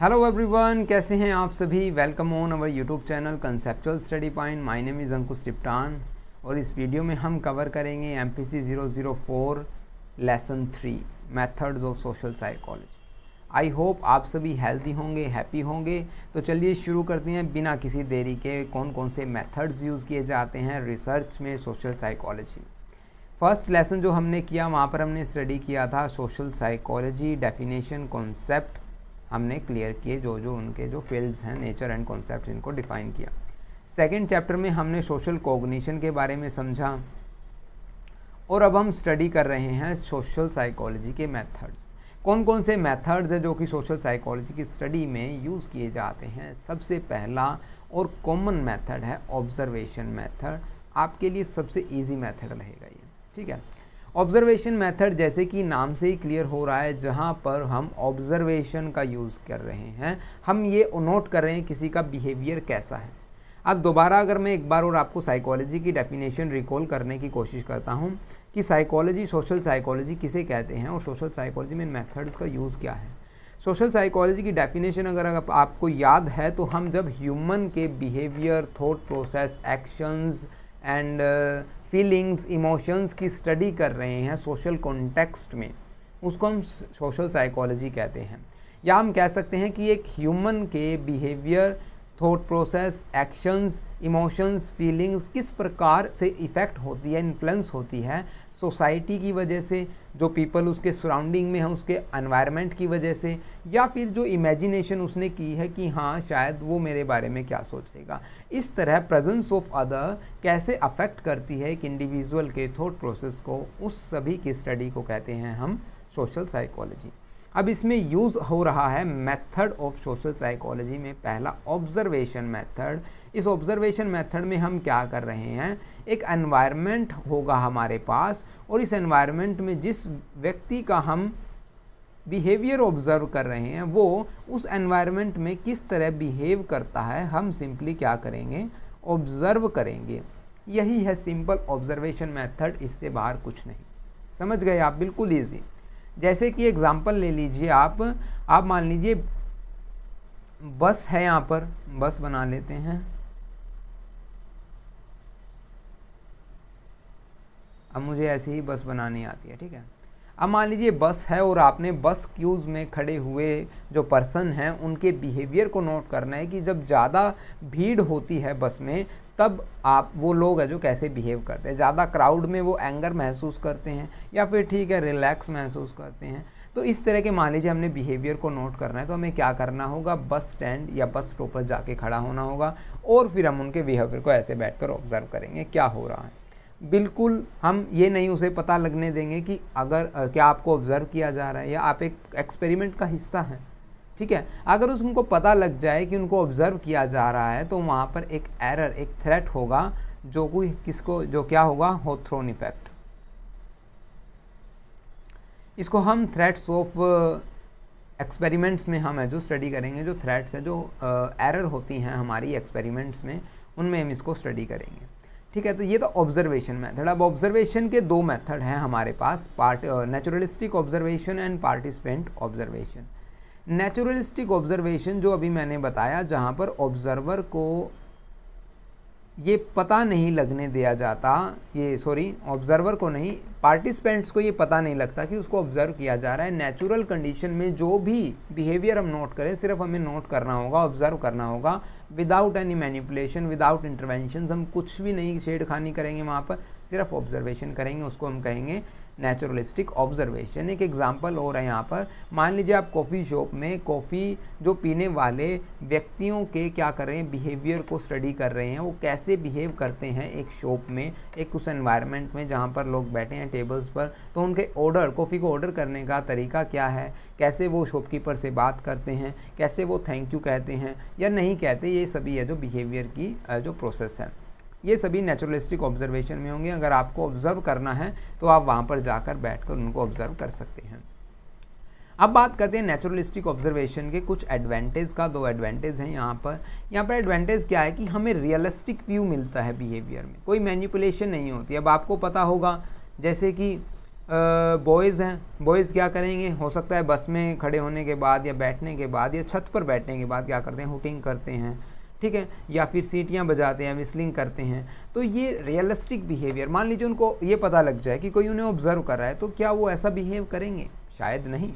hello everyone कैसे हैं आप सभी welcome on our YouTube channel conceptual study point my name is Ankush Tiptan और इस वीडियो में हम कवर करेंगे M P C zero zero four lesson three methods of social psychology I hope आप सभी हेल्दी होंगे हैप्पी होंगे तो चलिए शुरू करते हैं बिना किसी देरी के कौन कौन से मेथड्स यूज़ किए जाते हैं रिसर्च में सोशल साइकोलॉजी फर्स्ट लेसन जो हमने किया वहाँ पर हमने स्टडी किया था सोशल साइकोलॉजी डेफिनेशन कॉन्सेप्ट हमने क्लियर किए जो जो उनके जो फील्ड्स हैं नेचर एंड कॉन्सेप्ट इनको डिफाइन किया सेकेंड चैप्टर में हमने सोशल कोग्निशन के बारे में समझा और अब हम स्टडी कर रहे हैं सोशल साइकोलॉजी के मेथड्स कौन कौन से मेथड्स हैं जो कि सोशल साइकोलॉजी की स्टडी में यूज़ किए जाते हैं सबसे पहला और कॉमन मेथड है ऑब्जर्वेशन मेथड आपके लिए सबसे इजी मेथड रहेगा ये ठीक है ऑब्जर्वेशन मेथड जैसे कि नाम से ही क्लियर हो रहा है जहाँ पर हम ऑब्जर्वेशन का यूज़ कर रहे हैं हम ये नोट कर रहे हैं किसी का बिहेवियर कैसा है अब दोबारा अगर मैं एक बार और आपको साइकोलॉजी की डेफिनेशन रिकॉल करने की कोशिश करता हूँ कि साइकोलॉजी सोशल साइकोलॉजी किसे कहते हैं और सोशल साइकोलॉजी में मेथड्स का यूज़ क्या है सोशल साइकोलॉजी की डेफिनेशन अगर आप, आपको याद है तो हम जब ह्यूमन के behaviour thought process actions and feelings emotions की स्टडी कर रहे हैं सोशल कॉन्टेक्स्ट में उसको हम सोशल साइकोलॉजी कहते हैं या हम कह सकते हैं कि एक ह्यूमन के behaviour thought process actions emotions feelings किस प्रकार से इफ़ेक्ट होती है इन्फ्लुएंस होती है सोसाइटी की वजह से जो पीपल उसके सराउंडिंग में हैं उसके एनवायरनमेंट की वजह से या फिर जो इमेजिनेशन उसने की है कि हाँ शायद वो मेरे बारे में क्या सोचेगा इस तरह प्रेजेंस ऑफ अदर कैसे अफेक्ट करती है एक इंडिविजुअल के थॉट प्रोसेस को उस सभी की स्टडी को कहते हैं हम सोशल साइकोलॉजी अब इसमें यूज़ हो रहा है मेथड ऑफ सोशल साइकोलॉजी में पहला ऑब्जर्वेशन मेथड इस ऑब्जर्वेशन मेथड में हम क्या कर रहे हैं एक एनवायरनमेंट होगा हमारे पास और इस एनवायरनमेंट में जिस व्यक्ति का हम बिहेवियर ऑब्जर्व कर रहे हैं वो उस एनवायरनमेंट में किस तरह बिहेव करता है हम सिंपली क्या करेंगे ऑब्ज़र्व करेंगे यही है सिंपल ऑब्जर्वेशन मेथड इससे बाहर कुछ नहीं समझ गए आप बिल्कुल ईजी जैसे कि एग्ज़ाम्पल ले लीजिए आप आप मान लीजिए बस है यहाँ पर बस बना लेते हैं अब मुझे ऐसे ही बस बनानी आती है ठीक है अब मान लीजिए बस है और आपने बस क्यूज़ में खड़े हुए जो पर्सन हैं उनके बिहेवियर को नोट करना है कि जब ज़्यादा भीड़ होती है बस में तब आप वो लोग हैं जो कैसे बिहेव करते हैं ज़्यादा क्राउड में वो एंगर महसूस करते हैं या फिर ठीक है रिलैक्स महसूस करते हैं तो इस तरह के मान लीजिए हमने बिहेवियर को नोट करना है तो हमें क्या करना होगा बस स्टैंड या बस स्टॉप पर जाके खड़ा होना होगा और फिर हम उनके बिहेवियर को ऐसे बैठ कर ऑब्ज़र्व करेंगे क्या हो रहा है बिल्कुल हम ये नहीं उसे पता लगने देंगे कि अगर क्या आपको ऑब्ज़र्व किया जा रहा है या आप एक एक्सपेरिमेंट का हिस्सा हैं ठीक है अगर उनको पता लग जाए कि उनको ऑब्ज़र्व किया जा रहा है तो वहाँ पर एक एरर एक थ्रेट होगा जो कोई किसको जो क्या होगा हो थ्रोन इफेक्ट इसको हम थ्रेट्स ऑफ एक्सपेरिमेंट्स में हम है जो स्टडी करेंगे जो थ्रेट्स हैं जो एरर uh, होती हैं हमारी एक्सपेरिमेंट्स में उनमें हम इसको स्टडी करेंगे ठीक है तो ये तो ऑब्जर्वेशन मेथड अब ऑब्जर्वेशन के दो मेथड हैं हमारे पास part naturalistic observation and participant observation naturalistic observation जो अभी मैंने बताया जहाँ पर ऑब्ज़र्वर को ये पता नहीं लगने दिया जाता ये सॉरी ऑब्ज़र्वर को नहीं पार्टिसिपेंट्स को ये पता नहीं लगता कि उसको ऑब्ज़र्व किया जा रहा है नेचुरल कंडीशन में जो भी बिहेवियर हम नोट करें सिर्फ हमें नोट करना होगा ऑब्ज़र्व करना होगा without any manipulation without intervention हम कुछ भी नहीं छेड़खानी करेंगे वहाँ पर सिर्फ ऑब्जर्वेशन करेंगे उसको हम कहेंगे नेचुरलिस्टिक ऑब्जर्वेशन एक एग्जांपल रहा है यहाँ पर मान लीजिए आप कॉफ़ी शॉप में कॉफ़ी जो पीने वाले व्यक्तियों के क्या कर रहे हैं बिहेवियर को स्टडी कर रहे हैं वो कैसे बिहेव करते हैं एक शॉप में एक उस एनवायरनमेंट में जहाँ पर लोग बैठे हैं टेबल्स पर तो उनके ऑर्डर कॉफ़ी को ऑर्डर करने का तरीका क्या है कैसे वो शॉपकीपर से बात करते हैं कैसे वो थैंक यू कहते हैं या नहीं कहते ये सभी है जो बिहेवियर की जो प्रोसेस है ये सभी नेचुरलिस्टिक ऑब्जर्वेशन में होंगे अगर आपको ऑब्जर्व करना है तो आप वहाँ पर जाकर बैठकर उनको ऑब्जर्व कर सकते हैं अब बात करते हैं नेचुरलिस्टिक ऑब्जर्वेशन के कुछ एडवांटेज का दो एडवांटेज हैं यहाँ पर यहाँ पर एडवांटेज क्या है कि हमें रियलिस्टिक व्यू मिलता है बिहेवियर में कोई मैनिपुलेशन नहीं होती अब आपको पता होगा जैसे कि बॉयज़ हैं बॉयज़ क्या करेंगे हो सकता है बस में खड़े होने के बाद या बैठने के बाद या छत पर बैठने के बाद क्या करते हैं हुटिंग करते हैं ठीक है या फिर सीटियाँ बजाते हैं विस्लिंग करते हैं तो ये रियलिस्टिक बिहेवियर मान लीजिए उनको ये पता लग जाए कि कोई उन्हें ऑब्जर्व कर रहा है तो क्या वो ऐसा बिहेव करेंगे शायद नहीं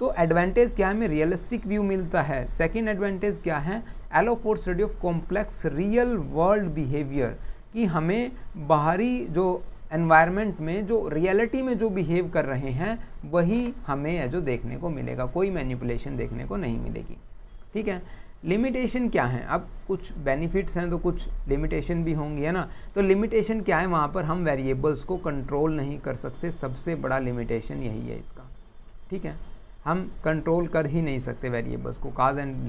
तो एडवांटेज क्या है हमें रियलिस्टिक व्यू मिलता है सेकेंड एडवांटेज क्या है allow for study of complex real world behaviour कि हमें बाहरी जो एनवायरनमेंट में जो रियलिटी में जो बिहेव कर रहे हैं वही हमें जो देखने को मिलेगा कोई मैनिपुलेशन देखने को नहीं मिलेगी ठीक है लिमिटेशन क्या है अब कुछ बेनिफिट्स हैं तो कुछ लिमिटेशन भी होंगी है ना तो लिमिटेशन क्या है वहाँ पर हम वेरिएबल्स को कंट्रोल नहीं कर सकते सबसे बड़ा लिमिटेशन यही है इसका ठीक है हम कंट्रोल कर ही नहीं सकते वेरिएबल्स को cause and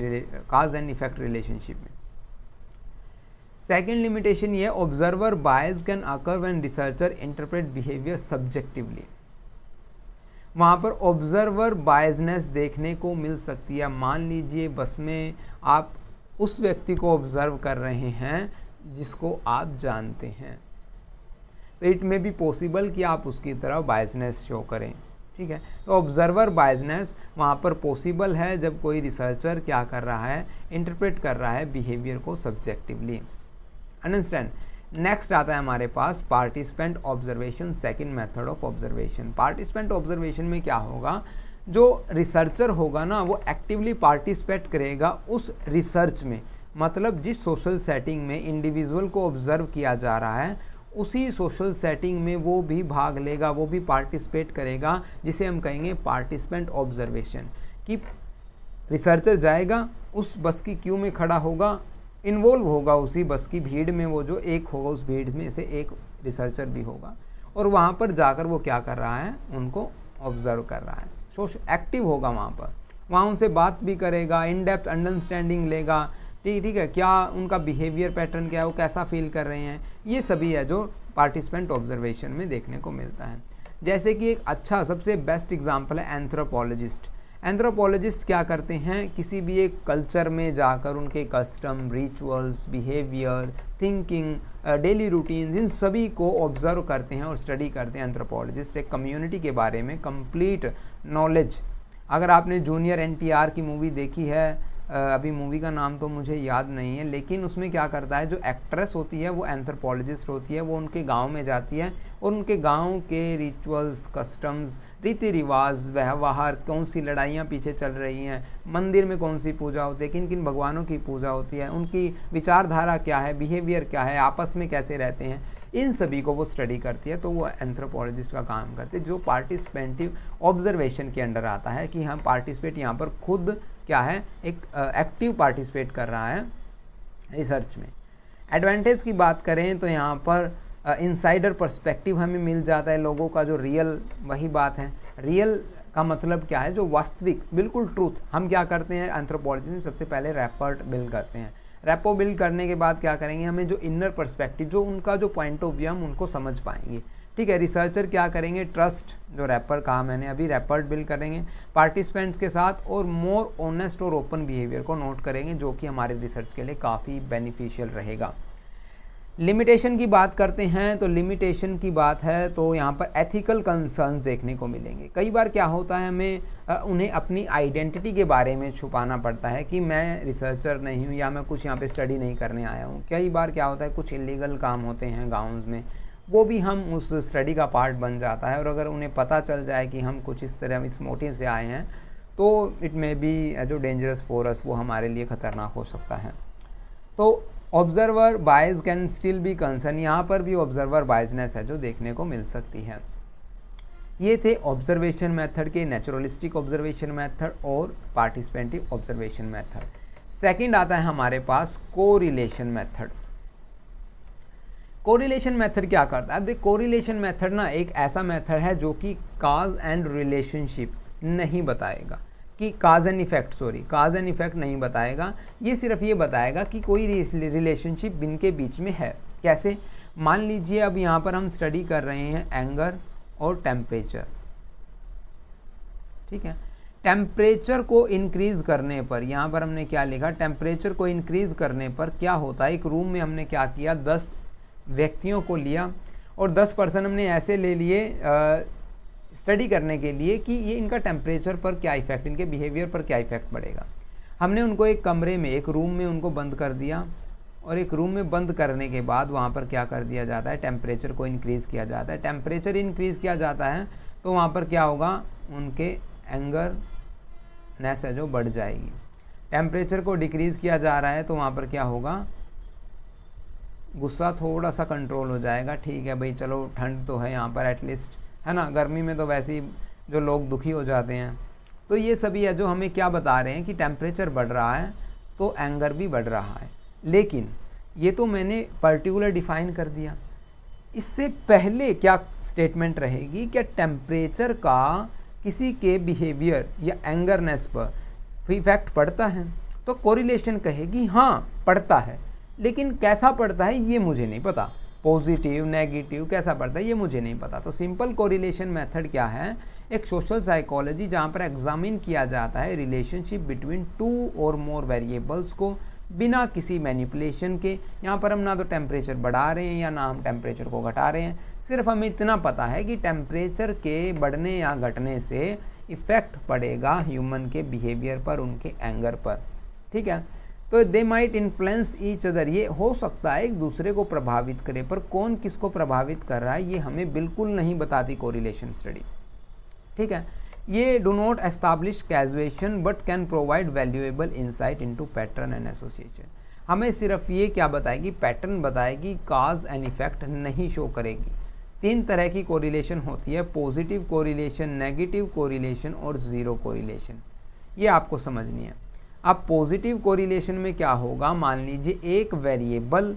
cause and effect relationship में सेकेंड लिमिटेशन ये observer bias can occur when researcher interpret behaviour subjectively वहाँ पर ऑब्जर्वर बायसनेस देखने को मिल सकती है मान लीजिए बस में आप उस व्यक्ति को ऑब्जर्व कर रहे हैं जिसको आप जानते हैं तो इट मे बी पॉसिबल कि आप उसकी तरह बाइजनेस शो करें ठीक है तो ऑब्जर्वर बाइजनेस वहाँ पर पॉसिबल है जब कोई रिसर्चर क्या कर रहा है इंटरप्रेट कर रहा है बिहेवियर को सब्जेक्टिवली अंडरस्टैंड नेक्स्ट आता है हमारे पास participant observation second method of observation participant observation में क्या होगा जो रिसर्चर होगा ना वो एक्टिवली पार्टिसिपेट करेगा उस रिसर्च में मतलब जिस सोशल सेटिंग में इंडिविजुअल को ऑब्ज़र्व किया जा रहा है उसी सोशल सेटिंग में वो भी भाग लेगा वो भी पार्टिसिपेट करेगा जिसे हम कहेंगे पार्टिसिपेंट ऑब्जर्वेशन कि रिसर्चर जाएगा उस बस की क्यू में खड़ा होगा इन्वॉल्व होगा उसी बस की भीड़ में वो जो एक होगा उस भीड़ में से एक रिसर्चर भी होगा और वहाँ पर जाकर वो क्या कर रहा है उनको ऑब्ज़र्व कर रहा है सोश एक्टिव होगा वहाँ पर वहाँ उनसे बात भी करेगा इन डेप्थ अंडरस्टैंडिंग लेगा ठीक ठीक है क्या उनका बिहेवियर पैटर्न क्या है वो कैसा फील कर रहे हैं ये सभी है जो पार्टिसिपेंट ऑब्जर्वेशन में देखने को मिलता है जैसे कि एक अच्छा सबसे बेस्ट एग्जाम्पल है एंथ्रोपोलॉजिस्ट एंथ्रोपोलॉजिस्ट क्या करते हैं किसी भी एक कल्चर में जाकर उनके custom rituals behaviour thinking daily routines इन सभी को ऑब्ज़र्व करते हैं और स्टडी करते हैं एंथ्रोपोलॉजिस्ट एक कम्युनिटी के बारे में कंप्लीट नॉलेज अगर आपने जूनियर एन की मूवी देखी है अभी मूवी का नाम तो मुझे याद नहीं है लेकिन उसमें क्या करता है जो एक्ट्रेस होती है वो एंथ्रोपोलॉजिस्ट होती है वो उनके गांव में जाती है और उनके गांव के रिचुअल्स कस्टम्स रीति रिवाज व्यवहार कौन सी लड़ाइयाँ पीछे चल रही हैं मंदिर में कौन सी पूजा होती है किन किन भगवानों की पूजा होती है उनकी विचारधारा क्या है बिहेवियर क्या है आपस में कैसे रहते हैं इन सभी को वो स्टडी करती है तो वो एंथ्रोपोलॉजिस्ट का काम करते हैं जो पार्टिसिपेंटिव ऑब्जर्वेशन के अंडर आता है कि हम हाँ, पार्टिसिपेट यहाँ पर खुद क्या है एक एक्टिव पार्टिसिपेट कर रहा है रिसर्च में एडवांटेज की बात करें तो यहाँ पर इनसाइडर पर्सपेक्टिव हमें मिल जाता है लोगों का जो रियल वही बात है रियल का मतलब क्या है जो वास्तविक बिल्कुल ट्रूथ हम क्या करते हैं एंथ्रोपोलॉजी में सबसे पहले रेपर्ट बिल्ड करते हैं रेपो बिल्ड करने के बाद क्या करेंगे हमें जो इनर पर्सपेक्टिव जो उनका जो पॉइंट ऑफ व्यू हम उनको समझ पाएंगे ठीक है रिसर्चर क्या करेंगे ट्रस्ट जो रैपर कहा मैंने अभी रैपर बिल्ड करेंगे पार्टिसिपेंट्स के साथ और मोर ऑनेस्ट और ओपन बिहेवियर को नोट करेंगे जो कि हमारे रिसर्च के लिए काफ़ी बेनिफिशियल रहेगा लिमिटेशन की बात करते हैं तो लिमिटेशन की बात है तो यहाँ पर एथिकल कंसर्न्स देखने को मिलेंगे कई बार क्या होता है हमें उन्हें अपनी आइडेंटिटी के बारे में छुपाना पड़ता है कि मैं रिसर्चर नहीं हूँ या मैं कुछ यहाँ पे स्टडी नहीं करने आया हूँ कई बार क्या होता है कुछ इलीगल काम होते हैं गाँव में वो भी हम उस स्टडी का पार्ट बन जाता है और अगर उन्हें पता चल जाए कि हम कुछ इस तरह इस मोटिव से आए हैं तो इट मे बी जो डेंजरस फोरस वो हमारे लिए ख़तरनाक हो सकता है तो observer bias can still be concern यहाँ पर भी ऑब्जर्वर बाइजनेस है जो देखने को मिल सकती है ये थे ऑब्जर्वेशन मेथड के नेचुरलिस्टिक ऑब्जर्वेशन मेथड और पार्टिसिपेंटिव ऑब्जर्वेशन मेथड सेकंड आता है हमारे पास कोरिलेशन मेथड कोरिलेशन मेथड क्या करता है अब देख कोरिलेशन मेथड ना एक ऐसा मेथड है जो कि काज एंड रिलेशनशिप नहीं बताएगा कि cause and effect sorry cause and effect नहीं बताएगा ये सिर्फ ये बताएगा कि कोई रिलेशनशिप इनके बीच में है कैसे मान लीजिए अब यहाँ पर हम स्टडी कर रहे हैं एंगर और टेम्परेचर ठीक है टेम्परेचर को इंक्रीज़ करने पर यहाँ पर हमने क्या लिखा टेम्परेचर को इंक्रीज़ करने पर क्या होता है एक रूम में हमने क्या किया दस व्यक्तियों को लिया और 10 पर्सन हमने ऐसे ले लिए स्टडी करने के लिए कि ये इनका टेम्परेचर पर क्या इफ़ेक्ट इनके बिहेवियर पर क्या इफ़ेक्ट पड़ेगा हमने उनको एक कमरे में एक रूम में उनको बंद कर दिया और एक रूम में बंद करने के बाद वहाँ पर क्या कर दिया जाता है टेम्परेचर को इनक्रीज़ किया जाता है टेम्परेचर इनक्रीज़ किया जाता है तो वहाँ पर क्या होगा उनके एंगर नेस है जो बढ़ जाएगी टेम्परेचर को डिक्रीज़ किया जा रहा है तो वहाँ पर क्या होगा गुस्सा थोड़ा सा कंट्रोल हो जाएगा ठीक है भाई चलो ठंड तो है यहाँ पर एटलीस्ट है ना गर्मी में तो वैसे ही जो लोग दुखी हो जाते हैं तो ये सभी है जो हमें क्या बता रहे हैं कि टेम्परेचर बढ़ रहा है तो एंगर भी बढ़ रहा है लेकिन ये तो मैंने पर्टिकुलर डिफ़ाइन कर दिया इससे पहले क्या स्टेटमेंट रहेगी क्या टेम्परेचर का किसी के बिहेवियर या एंगरनेस पर इफेक्ट पड़ता है तो कोरिलेशन कहेगी हाँ पड़ता है लेकिन कैसा पड़ता है ये मुझे नहीं पता पॉजिटिव नेगेटिव कैसा पड़ता है ये मुझे नहीं पता तो सिंपल कोरिलेशन मेथड क्या है एक सोशल साइकोलॉजी जहाँ पर एग्जामिन किया जाता है रिलेशनशिप बिटवीन टू और मोर वेरिएबल्स को बिना किसी मैनिपुलेशन के यहाँ पर हम ना तो टेम्परेचर बढ़ा रहे हैं या ना हम टेम्परेचर को घटा रहे हैं सिर्फ हमें इतना पता है कि टेम्परेचर के बढ़ने या घटने से इफ़ेक्ट पड़ेगा ह्यूमन के बिहेवियर पर उनके एंगर पर ठीक है तो they might influence each other ये हो सकता है एक दूसरे को प्रभावित करे पर कौन किसको प्रभावित कर रहा है ये हमें बिल्कुल नहीं बताती कोरिलेशन स्टडी ठीक है ये do not establish causation but can provide valuable insight into pattern and association हमें सिर्फ ये क्या बताएगी पैटर्न बताएगी काज एंड इफेक्ट नहीं शो करेगी तीन तरह की कोरिलेशन होती है पॉजिटिव कोरिलेशन नेगेटिव कोरिलेशन और ज़ीरो कोरिलेशन ये आपको समझनी है अब पॉजिटिव कोरिलेशन में क्या होगा मान लीजिए एक वेरिएबल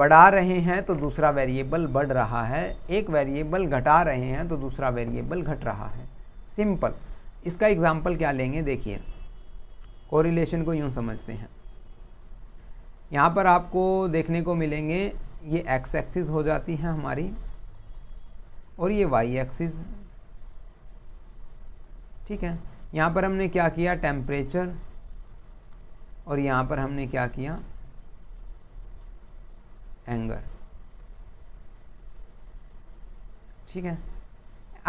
बढ़ा रहे हैं तो दूसरा वेरिएबल बढ़ रहा है एक वेरिएबल घटा रहे हैं तो दूसरा वेरिएबल घट रहा है सिंपल इसका एग्जाम्पल क्या लेंगे देखिए कोरिलेशन को यूँ समझते हैं यहाँ पर आपको देखने को मिलेंगे ये एक्स एक्सिस हो जाती है हमारी और ये वाई एक्सिस ठीक है यहाँ पर हमने क्या किया टेम्परेचर और यहाँ पर हमने क्या किया एंगर ठीक है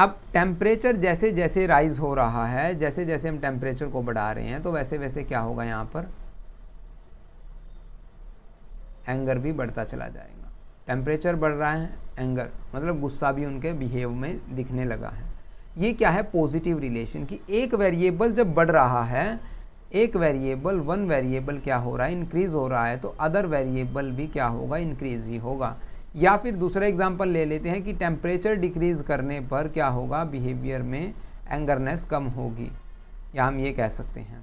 अब टेम्परेचर जैसे जैसे राइज हो रहा है जैसे जैसे हम टेम्परेचर को बढ़ा रहे हैं तो वैसे वैसे क्या होगा यहाँ पर एंगर भी बढ़ता चला जाएगा टेम्परेचर बढ़ रहा है एंगर मतलब गुस्सा भी उनके बिहेव में दिखने लगा है ये क्या है पॉजिटिव रिलेशन कि एक वेरिएबल जब बढ़ रहा है एक वेरिएबल वन वेरिएबल क्या हो रहा है इंक्रीज़ हो रहा है तो अदर वेरिएबल भी क्या होगा इंक्रीज़ ही होगा या फिर दूसरा एग्जांपल ले लेते हैं कि टेम्परेचर डिक्रीज़ करने पर क्या होगा बिहेवियर में एंगरनेस कम होगी या हम ये कह सकते हैं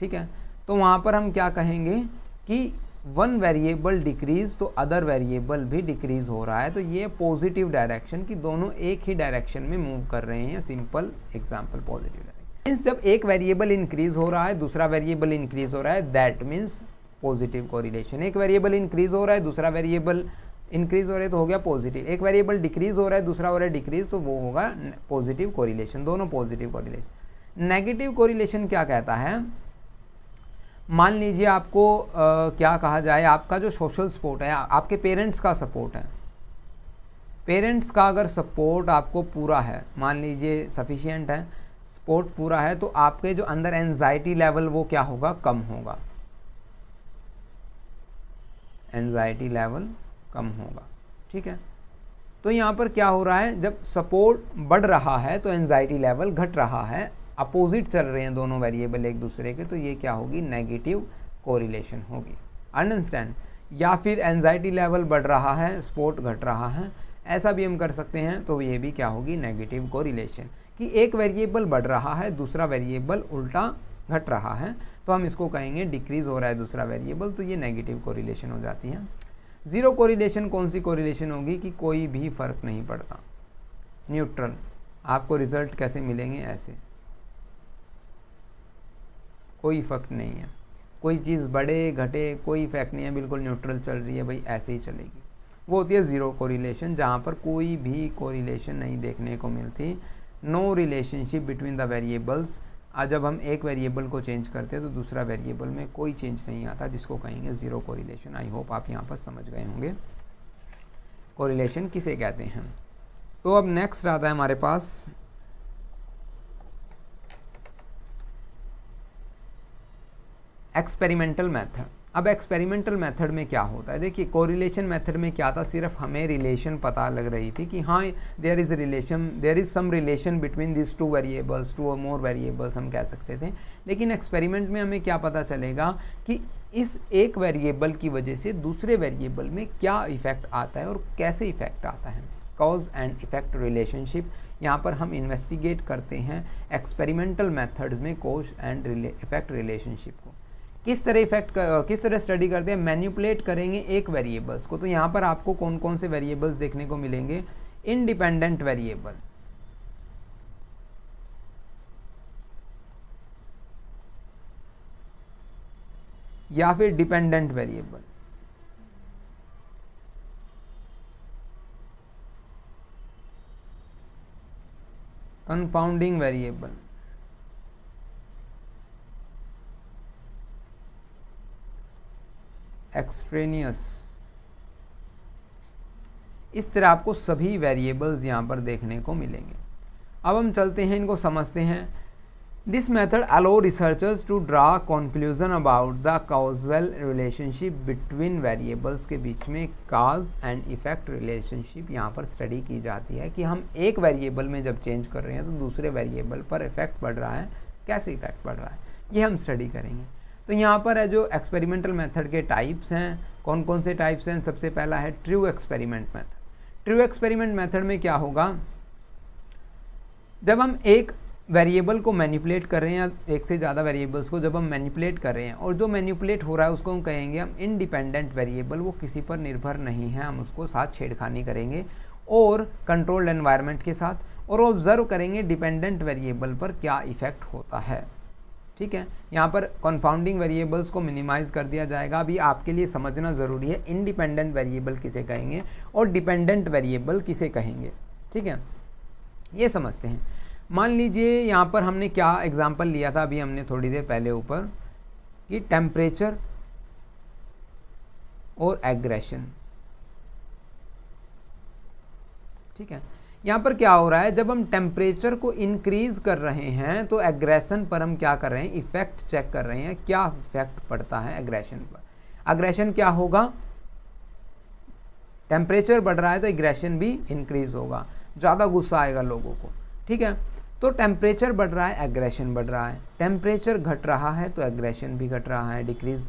ठीक है तो वहाँ पर हम क्या कहेंगे कि वन वेरिएबल डिक्रीज़ तो अदर वेरिएबल भी डिक्रीज़ हो रहा है तो ये पॉजिटिव डायरेक्शन कि दोनों एक ही डायरेक्शन में मूव कर रहे हैं सिंपल एग्जाम्पल पॉजिटिव मीन्स जब एक वेरिएबल इंक्रीज हो रहा है दूसरा वेरिएबल इंक्रीज हो रहा है दैट मीन्स पॉजिटिव कोरिलेशन एक वेरिएबल इंक्रीज हो रहा है दूसरा वेरिएबल इंक्रीज हो रहा है तो हो गया पॉजिटिव एक वेरिएबल डिक्रीज हो रहा है दूसरा हो रहा है डिक्रीज तो वो होगा पॉजिटिव कोरिलेशन दोनों पॉजिटिव कोरिलेशन नेगेटिव कोरिलेशन क्या कहता है मान लीजिए आपको आ, क्या कहा जाए आपका जो सोशल सपोर्ट है आपके पेरेंट्स का सपोर्ट है पेरेंट्स का अगर सपोर्ट आपको पूरा है मान लीजिए सफिशियंट है स्पोर्ट पूरा है तो आपके जो अंदर एनजाइटी लेवल वो क्या होगा कम होगा एनजाइटी लेवल कम होगा ठीक है तो यहाँ पर क्या हो रहा है जब सपोर्ट बढ़ रहा है तो एनजाइटी लेवल घट रहा है अपोजिट चल रहे हैं दोनों वेरिएबल एक दूसरे के तो ये क्या होगी नेगेटिव कोरिलेशन होगी अंडरस्टैंड या फिर एनजाइटी लेवल बढ़ रहा है स्पोर्ट घट रहा है ऐसा भी हम कर सकते हैं तो ये भी क्या होगी नेगेटिव कोरिलेशन कि एक वेरिएबल बढ़ रहा है दूसरा वेरिएबल उल्टा घट रहा है तो हम इसको कहेंगे डिक्रीज़ हो रहा है दूसरा वेरिएबल तो ये नेगेटिव कोरिलेशन हो जाती है ज़ीरो कोरिलेशन कौन सी कोरिलेशन होगी कि कोई भी फ़र्क नहीं पड़ता न्यूट्रल आपको रिज़ल्ट कैसे मिलेंगे ऐसे कोई फर्क नहीं है कोई चीज़ बढ़े घटे कोई इफेक्ट नहीं है बिल्कुल न्यूट्रल चल रही है भाई ऐसे ही चलेगी वो होती है ज़ीरो कोरिलेशन जहाँ पर कोई भी कोरिलेशन नहीं देखने को मिलती no relationship between the variables आज जब हम एक वेरिएबल को चेंज करते हैं तो दूसरा वेरिएबल में कोई चेंज नहीं आता जिसको कहेंगे ज़ीरो कोरिलेशन आई होप आप यहाँ पर समझ गए होंगे कोरिलेशन किसे कहते हैं तो अब नेक्स्ट आता है हमारे पास एक्सपेरिमेंटल मेथड अब एक्सपेरिमेंटल मेथड में क्या होता है देखिए कोरिलेशन मेथड में क्या था सिर्फ हमें रिलेशन पता लग रही थी कि हाँ there is relation there is some relation between this two variables two और मोर वेरिएबल्स हम कह सकते थे लेकिन एक्सपेरिमेंट में हमें क्या पता चलेगा कि इस एक वेरिएबल की वजह से दूसरे वेरिएबल में क्या इफ़ेक्ट आता है और कैसे इफ़ेक्ट आता है कॉज एंड इफ़ेक्ट रिलेशनशिप यहाँ पर हम इन्वेस्टिगेट करते हैं एक्सपेरिमेंटल मेथड्स में कोज एंड इफ़ेक्ट रिलेशनशिप किस तरह इफेक्ट किस तरह स्टडी करते हैं मैन्यूपुलेट करेंगे एक वेरिएबल्स को तो यहाँ पर आपको कौन कौन से वेरिएबल्स देखने को मिलेंगे इनडिपेंडेंट वेरिएबल या फिर dependent variable compounding variable extraneous इस तरह आपको सभी वेरिएबल्स यहाँ पर देखने को मिलेंगे अब हम चलते हैं इनको समझते हैं this method allow researchers to draw conclusion about the causal relationship between variables के बीच में काज एंड इफेक्ट रिलेशनशिप यहाँ पर स्टडी की जाती है कि हम एक वेरिएबल में जब चेंज कर रहे हैं तो दूसरे वेरिएबल पर इफेक्ट पड़ रहा है कैसे इफेक्ट पड़ रहा है ये हम स्टडी करेंगे तो यहाँ पर है जो एक्सपेरिमेंटल मेथड के टाइप्स हैं कौन कौन से टाइप्स हैं सबसे पहला है true experiment method true experiment method में क्या होगा जब हम एक वेरिएबल को मैनिपुलेट कर रहे हैं या एक से ज़्यादा वेरिएबल्स को जब हम मैनिपुलेट कर रहे हैं और जो मैनिपुलेट हो रहा है उसको हम कहेंगे हम इंडिपेंडेंट वेरिएबल वो किसी पर निर्भर नहीं है हम उसको साथ छेड़खानी करेंगे और कंट्रोल्ड एनवायरनमेंट के साथ और ऑब्ज़र्व करेंगे डिपेंडेंट वेरिएबल पर क्या इफ़ेक्ट होता है ठीक है यहाँ पर कॉन्फाउंडिंग वेरिएबल्स को मिनिमाइज कर दिया जाएगा अभी आपके लिए समझना ज़रूरी है इंडिपेंडेंट वेरिएबल किसे कहेंगे और डिपेंडेंट वेरिएबल किसे कहेंगे ठीक है ये समझते हैं मान लीजिए यहाँ पर हमने क्या एग्ज़ाम्पल लिया था अभी हमने थोड़ी देर पहले ऊपर कि टेम्परेचर और एग्रेशन ठीक है यहाँ पर क्या हो रहा है जब हम टेम्परेचर को इंक्रीज़ कर रहे हैं तो एग्रेशन पर हम क्या कर रहे हैं इफ़ेक्ट चेक कर रहे हैं क्या इफ़ेक्ट पड़ता है एग्रेशन पर एग्रेशन क्या होगा टेम्परेचर बढ़ रहा है तो एग्रेशन भी इंक्रीज़ होगा ज़्यादा गुस्सा आएगा लोगों को ठीक है तो टेम्परेचर बढ़ रहा है एग्रेशन बढ़ रहा है टेम्परेचर घट रहा है तो एग्रेशन भी घट रहा है डिक्रीज़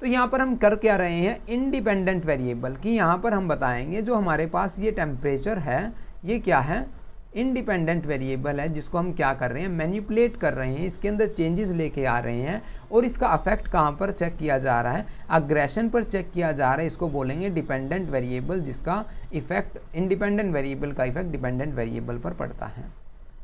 तो यहाँ पर हम कर क्या रहे हैं इंडिपेंडेंट वेरिएबल कि यहाँ पर हम बताएंगे जो हमारे पास ये टेम्परेचर है ये क्या है इंडिपेंडेंट वेरिएबल है जिसको हम क्या कर रहे हैं मैनिपुलेट कर रहे हैं इसके अंदर चेंजेस लेके आ रहे हैं और इसका अफेक्ट कहाँ पर चेक किया जा रहा है अग्रेशन पर चेक किया जा रहा है इसको बोलेंगे डिपेंडेंट वेरिएबल जिसका इफेक्ट इंडिपेंडेंट वेरिएबल का इफेक्ट डिपेंडेंट वेरिएबल पर पड़ता है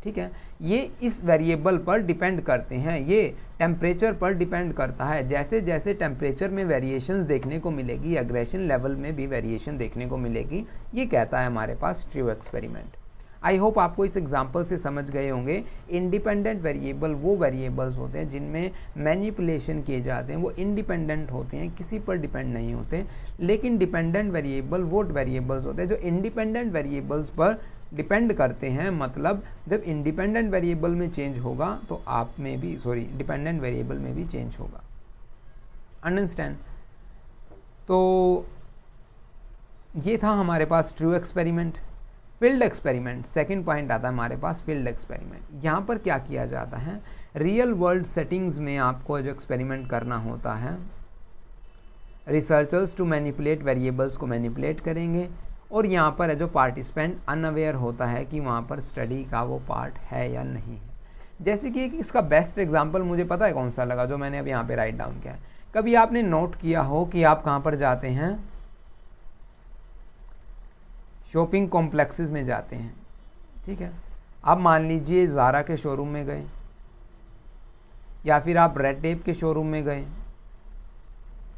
ठीक है ये इस वेरिएबल पर डिपेंड करते हैं ये टेम्परेचर पर डिपेंड करता है जैसे जैसे टेम्परेचर में वेरिएशन देखने को मिलेगी एग्रेशन लेवल में भी वेरिएशन देखने को मिलेगी ये कहता है हमारे पास ट्रू एक्सपेरिमेंट आई होप आपको इस एग्जाम्पल से समझ गए होंगे इंडिपेंडेंट वेरिएबल वो वेरिएबल्स होते हैं जिनमें मैनिपुलेशन किए जाते हैं वो इंडिपेंडेंट होते हैं किसी पर डिपेंड नहीं होते लेकिन डिपेंडेंट वेरिएबल वो वेरिएबल्स होते हैं जो इंडिपेंडेंट वेरिएबल्स पर डिपेंड करते हैं मतलब जब इंडिपेंडेंट वेरिएबल में चेंज होगा तो आप में भी सॉरी डिपेंडेंट वेरिएबल में भी चेंज होगा अंडरस्टैंड तो ये था हमारे पास true experiment field experiment second point आता है हमारे पास फील्ड एक्सपेरिमेंट यहाँ पर क्या किया जाता है रियल वर्ल्ड सेटिंग्स में आपको जो एक्सपेरिमेंट करना होता है रिसर्चर्स टू मैनिपुलेट वेरिएबल्स को मैनिपुलेट करेंगे और यहाँ पर है जो पार्टिसिपेंट अनअवेयर होता है कि वहाँ पर स्टडी का वो पार्ट है या नहीं है जैसे कि इसका बेस्ट एग्जाम्पल मुझे पता है कौन सा लगा जो मैंने अब यहाँ पर राइट डाउन किया है कभी आपने नोट किया हो कि आप कहाँ पर जाते हैं शॉपिंग कॉम्प्लेक्सेस में जाते हैं ठीक है आप मान लीजिए ज़ारा के शोरूम में गए या फिर आप रेड टेप के शोरूम में गए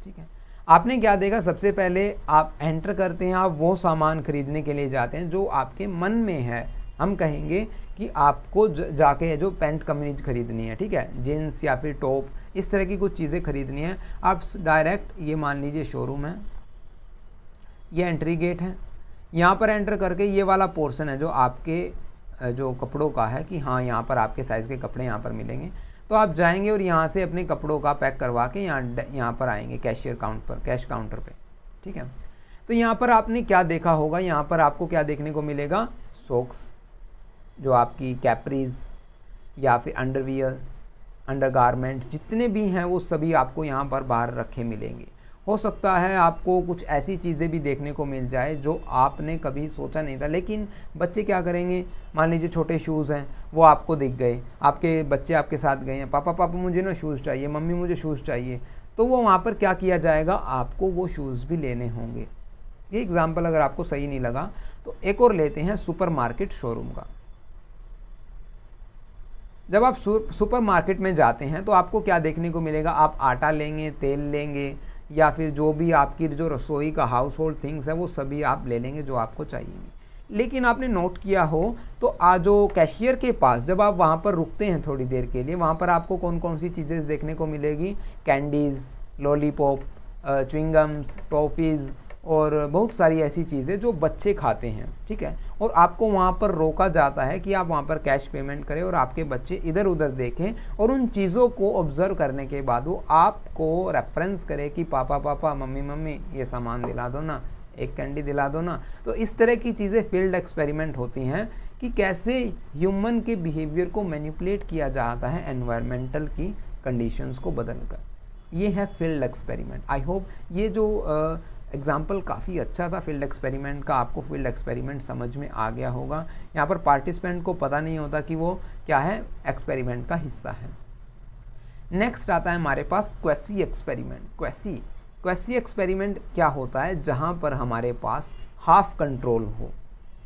ठीक है आपने क्या देखा सबसे पहले आप एंटर करते हैं आप वो सामान खरीदने के लिए जाते हैं जो आपके मन में है हम कहेंगे कि आपको जाके जो पैंट कमीज खरीदनी है ठीक है जीन्स या फिर टॉप इस तरह की कुछ चीज़ें खरीदनी है आप डायरेक्ट ये मान लीजिए शोरूम है ये एंट्री गेट है यहाँ पर एंटर करके ये वाला पोर्शन है जो आपके जो कपड़ों का है कि हाँ यहाँ पर आपके साइज़ के कपड़े यहाँ पर मिलेंगे तो आप जाएंगे और यहाँ से अपने कपड़ों का पैक करवा के यहाँ यहाँ पर आएंगे कैशियर काउंट पर कैश काउंटर पर ठीक है तो यहाँ पर आपने क्या देखा होगा यहाँ पर आपको क्या देखने को मिलेगा सोक्स जो आपकी कैपरीज या फिर अंडरवियर अंडर जितने भी हैं वो सभी आपको यहाँ पर बाहर रखे मिलेंगे हो सकता है आपको कुछ ऐसी चीज़ें भी देखने को मिल जाए जो आपने कभी सोचा नहीं था लेकिन बच्चे क्या करेंगे मान लीजिए छोटे शूज़ हैं वो आपको दिख गए आपके बच्चे आपके साथ गए हैं पापा पापा मुझे ना शूज़ चाहिए मम्मी मुझे शूज़ चाहिए तो वो वहाँ पर क्या किया जाएगा आपको वो शूज़ भी लेने होंगे ये एग्ज़ाम्पल अगर आपको सही नहीं लगा तो एक और लेते हैं सुपरमार्केट शोरूम का जब आप सुपरमार्केट में जाते हैं तो आपको क्या देखने को मिलेगा आप आटा लेंगे तेल लेंगे या फिर जो भी आपकी जो रसोई का हाउस होल्ड थिंग्स है वो सभी आप ले लेंगे जो आपको चाहिए लेकिन आपने नोट किया हो तो आज जो कैशियर के पास जब आप वहाँ पर रुकते हैं थोड़ी देर के लिए वहाँ पर आपको कौन कौन सी चीज़ें देखने को मिलेगी कैंडीज़ लॉलीपॉप चुंगम्स टॉफ़ीज़ और बहुत सारी ऐसी चीज़ें जो बच्चे खाते हैं ठीक है और आपको वहाँ पर रोका जाता है कि आप वहाँ पर कैश पेमेंट करें और आपके बच्चे इधर उधर देखें और उन चीज़ों को ऑब्ज़र्व करने के बाद वो आपको रेफरेंस करें कि पापा पापा मम्मी मम्मी ये सामान दिला दो ना एक कैंडी दिला दो ना तो इस तरह की चीज़ें फील्ड एक्सपेरिमेंट होती हैं कि कैसे ह्यूमन के बिहेवियर को मैनिपुलेट किया जाता है एनवायरमेंटल की कंडीशंस को बदलकर ये है फील्ड एक्सपेरिमेंट आई होप ये जो आ, एग्जाम्पल काफ़ी अच्छा था फील्ड एक्सपेरिमेंट का आपको फील्ड एक्सपेरिमेंट समझ में आ गया होगा यहाँ पर पार्टिसिपेंट को पता नहीं होता कि वो क्या है एक्सपेरिमेंट का हिस्सा है नेक्स्ट आता है हमारे पास quasi experiment quasi quasi experiment क्या होता है जहाँ पर हमारे पास हाफ कंट्रोल हो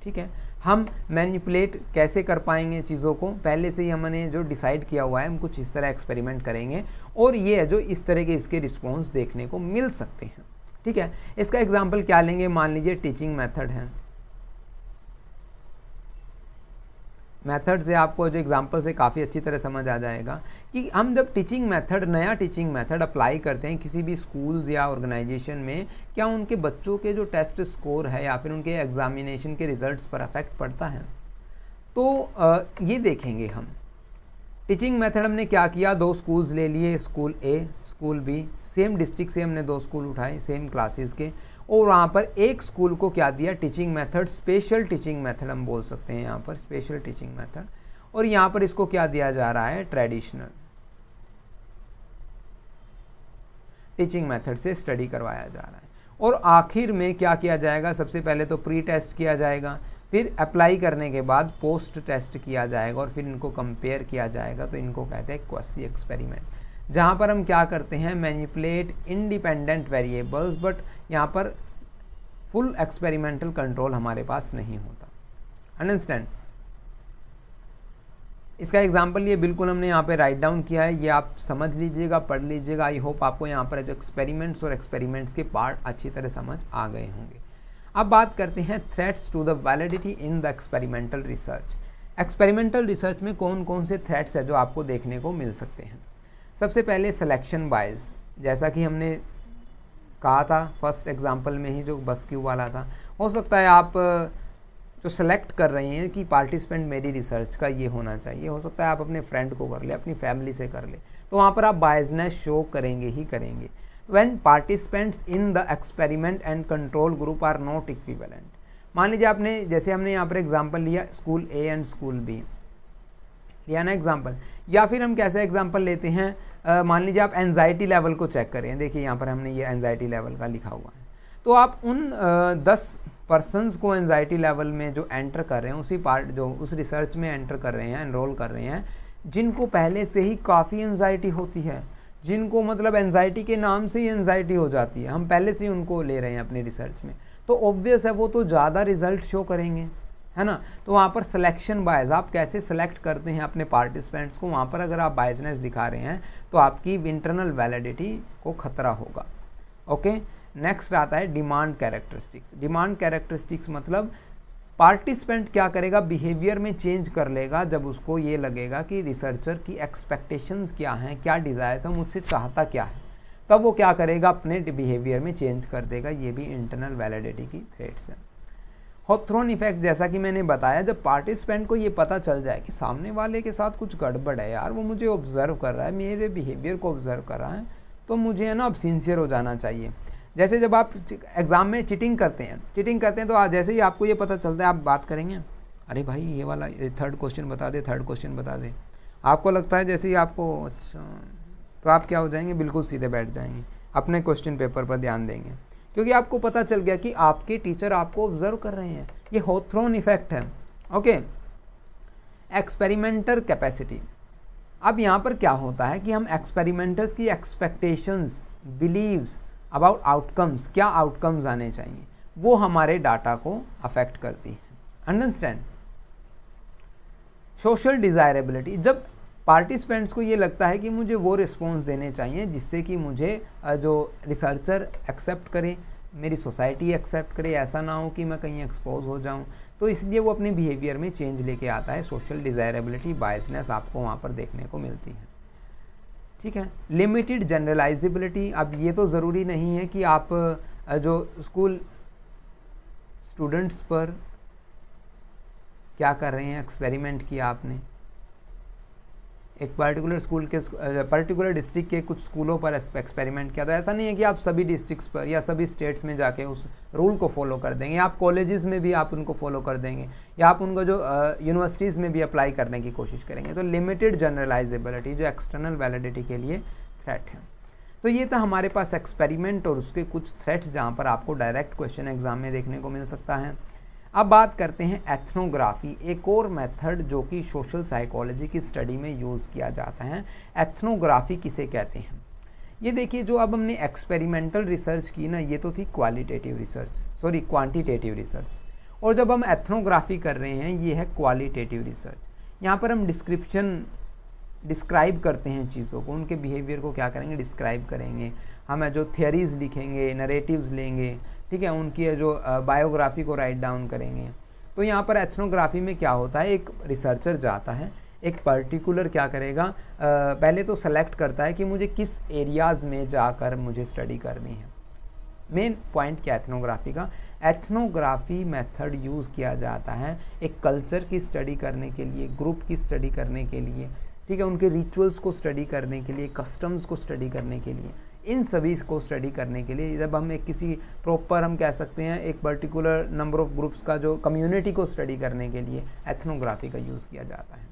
ठीक है हम मैनिपुलेट कैसे कर पाएंगे चीज़ों को पहले से ही हमने जो डिसाइड किया हुआ है हम कुछ इस तरह एक्सपेरिमेंट करेंगे और ये है जो इस तरह के इसके रिस्पॉन्स देखने को मिल सकते हैं ठीक है इसका एग्जाम्पल क्या लेंगे मान लीजिए टीचिंग मेथड है मेथड से आपको जो एग्जाम्पल से काफ़ी अच्छी तरह समझ आ जाएगा कि हम जब टीचिंग मेथड नया टीचिंग मेथड अप्लाई करते हैं किसी भी स्कूल्स या ऑर्गेनाइजेशन में क्या उनके बच्चों के जो टेस्ट स्कोर है या फिर उनके एग्जामिनेशन के रिजल्ट्स पर अफेक्ट पड़ता है तो ये देखेंगे हम टीचिंग मेथड हमने क्या किया दो स्कूल्स ले लिए school A school B same district से हमने दो स्कूल उठाए सेम क्लासेस के और वहाँ पर एक स्कूल को क्या दिया teaching method special teaching method हम बोल सकते हैं यहाँ पर स्पेशल टीचिंग मेथड और यहाँ पर इसको क्या दिया जा रहा है ट्रेडिशनल टीचिंग मेथड से स्टडी करवाया जा रहा है और आखिर में क्या किया जाएगा सबसे पहले तो प्री टेस्ट किया जाएगा फिर अप्लाई करने के बाद पोस्ट टेस्ट किया जाएगा और फिर इनको कंपेयर किया जाएगा तो इनको कहते हैं क्वसी एक्सपेरिमेंट जहाँ पर हम क्या करते हैं मैनिपुलेट इंडिपेंडेंट वेरिएबल्स बट यहाँ पर फुल एक्सपेरिमेंटल कंट्रोल हमारे पास नहीं होता अंडरस्टैंड इसका एग्जाम्पल ये बिल्कुल हमने यहाँ पे राइट डाउन किया है ये आप समझ लीजिएगा पढ़ लीजिएगा आई होप आपको यहाँ पर जो एक्सपेरिमेंट्स और एक्सपेरिमेंट्स के पार्ट अच्छी तरह समझ आ गए होंगे अब बात करते हैं threats to the validity in the experimental research experimental research में कौन कौन से थ्रेट्स हैं जो आपको देखने को मिल सकते हैं सबसे पहले सिलेक्शन बाइज जैसा कि हमने कहा था फर्स्ट एग्जांपल में ही जो बस क्यू वाला था हो सकता है आप जो सेलेक्ट कर रहे हैं कि पार्टिसिपेंट मेरी रिसर्च का ये होना चाहिए हो सकता है आप अपने फ्रेंड को कर ले अपनी फैमिली से कर ले तो वहाँ पर आप बायजनेस शो करेंगे ही करेंगे when participants in the experiment and control group are not equivalent मान लीजिए आपने जैसे हमने यहाँ पर एग्जाम्पल लिया school A and school B लिया ना एग्जाम्पल या फिर हम कैसे एग्जाम्पल लेते हैं मान लीजिए आप एनजाइटी लेवल को चेक करें देखिए यहाँ पर हमने ये एनजाइटी लेवल का लिखा हुआ है तो आप उन आ, दस पर्सनस को एनजाइटी लेवल में जो एंटर कर रहे हैं उसी पार्ट जो उस रिसर्च में एंटर कर रहे हैं एनरोल कर रहे हैं जिनको पहले से ही काफ़ी एनजाइटी होती है जिनको मतलब एनजाइटी के नाम से ही एनजाइटी हो जाती है हम पहले से ही उनको ले रहे हैं अपने रिसर्च में तो ऑब्वियस है वो तो ज़्यादा रिजल्ट शो करेंगे है ना तो वहाँ पर सिलेक्शन बायस आप कैसे सिलेक्ट करते हैं अपने पार्टिसिपेंट्स को वहाँ पर अगर आप बायसनेस दिखा रहे हैं तो आपकी इंटरनल वैलिडिटी को खतरा होगा ओके नेक्स्ट आता है डिमांड कैरेक्टरिस्टिक्स डिमांड कैरेक्टरिस्टिक्स मतलब पार्टिसिपेंट क्या करेगा बिहेवियर में चेंज कर लेगा जब उसको ये लगेगा कि रिसर्चर की एक्सपेक्टेशंस क्या हैं क्या डिज़ायर्स हैं मुझसे चाहता क्या है तब वो क्या करेगा अपने बिहेवियर में चेंज कर देगा ये भी इंटरनल वैलिडिटी की थ्रेट्स हैं हॉथ्रोन इफेक्ट जैसा कि मैंने बताया जब पार्टिसिपेंट को ये पता चल जाए कि सामने वाले के साथ कुछ गड़बड़ है यार वो मुझे ऑब्ज़र्व कर रहा है मेरे बिहेवियर को ऑब्ज़र्व कर रहा है तो मुझे है ना अब सिंसियर हो जाना चाहिए जैसे जब आप एग्ज़ाम में चिटिंग करते हैं चिटिंग करते हैं तो जैसे ही आपको ये पता चलता है आप बात करेंगे अरे भाई ये वाला ये थर्ड क्वेश्चन बता दे थर्ड क्वेश्चन बता दे आपको लगता है जैसे ही आपको अच्छा तो आप क्या हो जाएंगे बिल्कुल सीधे बैठ जाएंगे अपने क्वेश्चन पेपर पर ध्यान देंगे क्योंकि आपको पता चल गया कि आपके टीचर आपको ऑब्जर्व कर रहे हैं ये होथ्रोन इफेक्ट है ओके एक्सपेरिमेंटर कैपेसिटी अब यहाँ पर क्या होता है कि हम एक्सपेरिमेंटर्स की एक्सपेक्टेशंस बिलीव्स अबाउट आउटकम्स क्या आउटकम्स आने चाहिए वो हमारे डाटा को अफेक्ट करती है अंडरस्टैंड सोशल डिज़ायरेबिलिटी जब पार्टिसिपेंट्स को ये लगता है कि मुझे वो रिस्पॉन्स देने चाहिए जिससे कि मुझे जो रिसर्चर एक्सेप्ट करें मेरी सोसाइटी एक्सेप्ट करे ऐसा ना हो कि मैं कहीं एक्सपोज हो जाऊं तो इसलिए वो अपने बिहेवियर में चेंज लेके आता है सोशल डिज़ायरेबिलिटी बायसनेस आपको वहाँ पर देखने को मिलती है ठीक है लिमिटेड जनरलाइजिबिलिटी अब ये तो ज़रूरी नहीं है कि आप जो स्कूल स्टूडेंट्स पर क्या कर रहे हैं एक्सपेरिमेंट किया आपने एक पर्टिकुलर स्कूल के पर्टिकुलर डिस्ट्रिक्ट के कुछ स्कूलों पर एक्सपेरिमेंट किया तो ऐसा नहीं है कि आप सभी डिस्ट्रिक्ट्स पर या सभी स्टेट्स में जाके उस रूल को फॉलो कर देंगे या आप कॉलेजेस में भी आप उनको फॉलो कर देंगे या आप उनको जो यूनिवर्सिटीज़ में भी अप्लाई करने की कोशिश करेंगे तो लिमिटेड जनरलाइजेबिलिटी जो एक्सटर्नल वैलिडिटी के लिए थ्रेट है तो ये था हमारे पास एक्सपेरिमेंट और उसके कुछ थ्रेट्स जहाँ पर आपको डायरेक्ट क्वेश्चन एग्जाम में देखने को मिल सकता है अब बात करते हैं एथनोग्राफी एक और मेथड जो कि सोशल साइकोलॉजी की स्टडी में यूज़ किया जाता है एथनोग्राफी किसे कहते हैं ये देखिए जो अब हमने एक्सपेरिमेंटल रिसर्च की ना ये तो थी qualitative research sorry quantitative research और जब हम एथनोग्राफी कर रहे हैं ये है क्वालिटेटिव रिसर्च यहाँ पर हम डिस्क्रिप्शन डिस्क्राइब करते हैं चीज़ों को उनके बिहेवियर को क्या करेंगे डिस्क्राइब करेंगे हमें जो थियोरीज लिखेंगे नरेटिव्स लेंगे ठीक है उनकी जो बायोग्राफी को राइट डाउन करेंगे तो यहाँ पर एथनोग्राफी में क्या होता है एक रिसर्चर जाता है एक पर्टिकुलर क्या करेगा आ, पहले तो सेलेक्ट करता है कि मुझे किस एरियाज़ में जाकर मुझे स्टडी करनी है मेन पॉइंट क्या एथनोग्राफी का एथनोग्राफी मेथड यूज़ किया जाता है एक कल्चर की स्टडी करने के लिए ग्रुप की स्टडी करने के लिए ठीक है उनके रिचुअल्स को स्टडी करने के लिए कस्टम्स को स्टडी करने के लिए इन सभी को स्टडी करने के लिए जब हम एक किसी प्रॉपर हम कह सकते हैं एक पर्टिकुलर नंबर ऑफ ग्रुप्स का जो कम्युनिटी को स्टडी करने के लिए एथनोग्राफी का यूज़ किया जाता है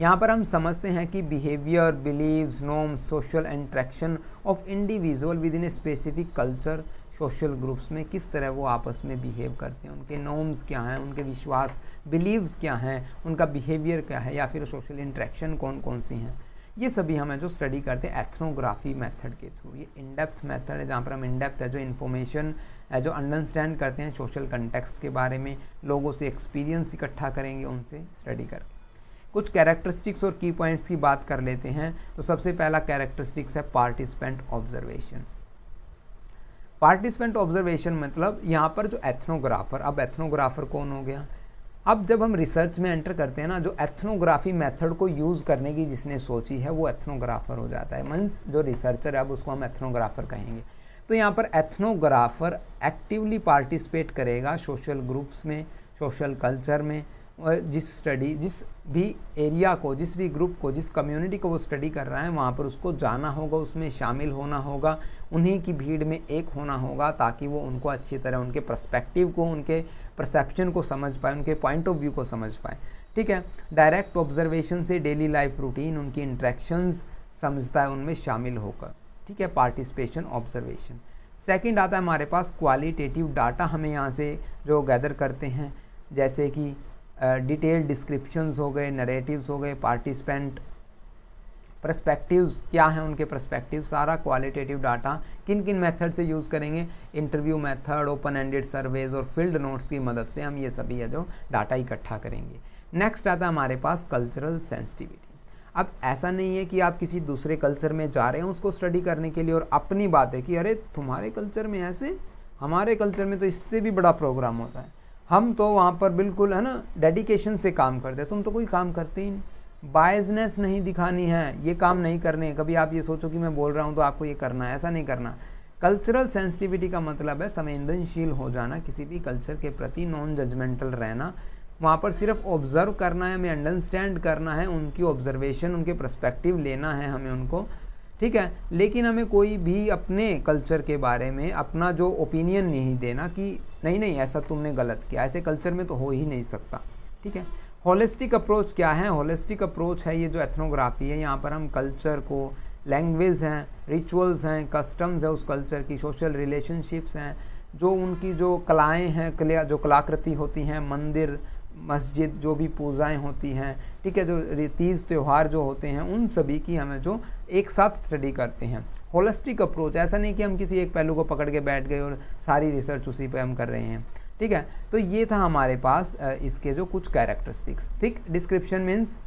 यहाँ पर हम समझते हैं कि behaviour beliefs norms social interaction of individual within a specific culture social groups में किस तरह वो आपस में बिहेव करते हैं उनके नॉर्म्स क्या हैं उनके विश्वास बिलीव्स क्या हैं उनका बिहेवियर क्या है या फिर सोशल इंट्रैक्शन कौन कौन सी हैं ये सभी हम जो स्टडी करते हैं एथनोग्राफी मेथड के थ्रू ये इनडेप्थ मेथड है जहाँ पर हम इनडेप्थ है जो इन्फॉर्मेशन है जो अंडरस्टैंड करते हैं सोशल कंटेक्सट के बारे में लोगों से एक्सपीरियंस इकट्ठा करेंगे उनसे स्टडी करके कुछ कैरेक्टरिस्टिक्स और की पॉइंट्स की बात कर लेते हैं तो सबसे पहला कैरेक्टरिस्टिक्स है पार्टिसिपेंट ऑब्जर्वेशन पार्टिसिपेंट ऑब्जर्वेशन मतलब यहाँ पर जो एथनोग्राफर अब एथनोग्राफर कौन हो गया अब जब हम रिसर्च में एंटर करते हैं ना जो एथनोग्राफी मेथड को यूज़ करने की जिसने सोची है वो एथनोग्राफर हो जाता है मीन्स जो रिसर्चर है अब उसको हम एथनोग्राफर कहेंगे तो यहाँ पर एथनोग्राफर एक्टिवली पार्टिसिपेट करेगा सोशल ग्रुप्स में सोशल कल्चर में जिस स्टडी जिस भी एरिया को जिस भी ग्रुप को जिस कम्युनिटी को वो स्टडी कर रहा है वहाँ पर उसको जाना होगा उसमें शामिल होना होगा उन्हीं की भीड़ में एक होना होगा ताकि वो उनको अच्छी तरह उनके प्रस्पेक्टिव को उनके परसेप्शन को समझ पाएँ उनके पॉइंट ऑफ व्यू को समझ पाएँ ठीक है डायरेक्ट ऑब्जर्वेशन से डेली लाइफ रूटीन उनकी इंट्रैक्शंस समझता है उनमें शामिल होकर ठीक है पार्टिसिपेशन ऑब्जर्वेशन सेकंड आता है हमारे पास क्वालिटेटिव डाटा हमें यहाँ से जो गैदर करते हैं जैसे कि डिटेल डिस्क्रिप्शंस हो गए नरेटिव्स हो गए पार्टिसिपेंट प्रस्पेक्टिव्स क्या हैं उनके प्रस्पेक्टिव सारा क्वालिटेटिव डाटा किन किन मेथड से यूज़ करेंगे interview method open ended surveys और फील्ड नोट्स की मदद से हम ये सभी है जो डाटा इकट्ठा करेंगे नेक्स्ट आता है हमारे पास कल्चरल सेंसिटिविटी अब ऐसा नहीं है कि आप किसी दूसरे कल्चर में जा रहे हैं उसको स्टडी करने के लिए और अपनी बात है कि अरे तुम्हारे कल्चर में ऐसे हमारे कल्चर में तो इससे भी बड़ा प्रोग्राम होता है हम तो वहाँ पर बिल्कुल है ना डेडिकेशन से काम करते हैं तुम तो कोई काम करते ही नहीं बायसनेस नहीं दिखानी है ये काम नहीं करने कभी आप ये सोचो कि मैं बोल रहा हूँ तो आपको ये करना है ऐसा नहीं करना कल्चरल सेंसिटिविटी का मतलब है संवेदनशील हो जाना किसी भी कल्चर के प्रति नॉन जजमेंटल रहना वहाँ पर सिर्फ ऑब्ज़र्व करना है हमें अंडरस्टैंड करना है उनकी ऑब्जर्वेशन उनके प्रस्पेक्टिव लेना है हमें उनको ठीक है लेकिन हमें कोई भी अपने कल्चर के बारे में अपना जो ओपिनियन नहीं देना कि नहीं नहीं ऐसा तुमने गलत किया ऐसे कल्चर में तो हो ही नहीं सकता ठीक है होलिस्टिक अप्रोच क्या है होलिस्टिक अप्रोच है ये जो एथनोग्राफी है यहाँ पर हम कल्चर को लैंग्वेज हैं रिचुअल्स हैं कस्टम्स हैं उस कल्चर की सोशल रिलेशनशिप्स हैं जो उनकी जो कलाएं हैं कला जो कलाकृति होती हैं मंदिर मस्जिद जो भी पूजाएं होती हैं ठीक है जो तीज त्यौहार जो होते हैं उन सभी की हमें जो एक साथ स्टडी करते हैं होलिस्टिक अप्रोच ऐसा नहीं कि हम किसी एक पहलू को पकड़ के बैठ गए और सारी रिसर्च उसी पर हम कर रहे हैं ठीक है तो ये था हमारे पास इसके जो कुछ कैरेक्टरिस्टिक्स थिक डिस्क्रिप्शन मीन्स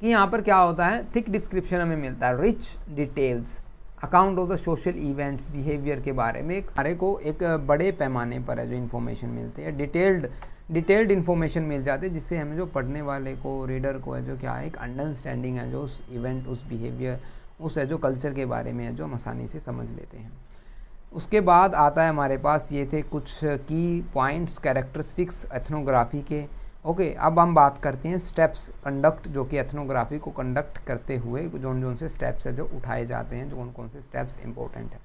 कि यहाँ पर क्या होता है थिक डिस्क्रिप्शन हमें मिलता है rich details account of the social events behaviour के बारे में हमारे को एक बड़े पैमाने पर है जो इन्फॉर्मेशन मिलती है डिटेल्ड डिटेल्ड इन्फॉर्मेशन मिल जाती है जिससे हमें जो पढ़ने वाले को रीडर को है जो क्या है एक अंडरस्टैंडिंग है जो उस इवेंट उस बिहेवियर उस है जो कल्चर के बारे में है जो हम आसानी से समझ लेते हैं उसके बाद आता है हमारे पास ये थे कुछ की पॉइंट्स कैरेक्टरिस्टिक्स एथनोग्राफी के ओके अब हम बात करते हैं स्टेप्स कंडक्ट जो कि एथनोग्राफी को कंडक्ट करते हुए जौन जौन से स्टेप्स है जो उठाए जाते हैं जो कौन कौन से स्टेप्स इंपॉर्टेंट हैं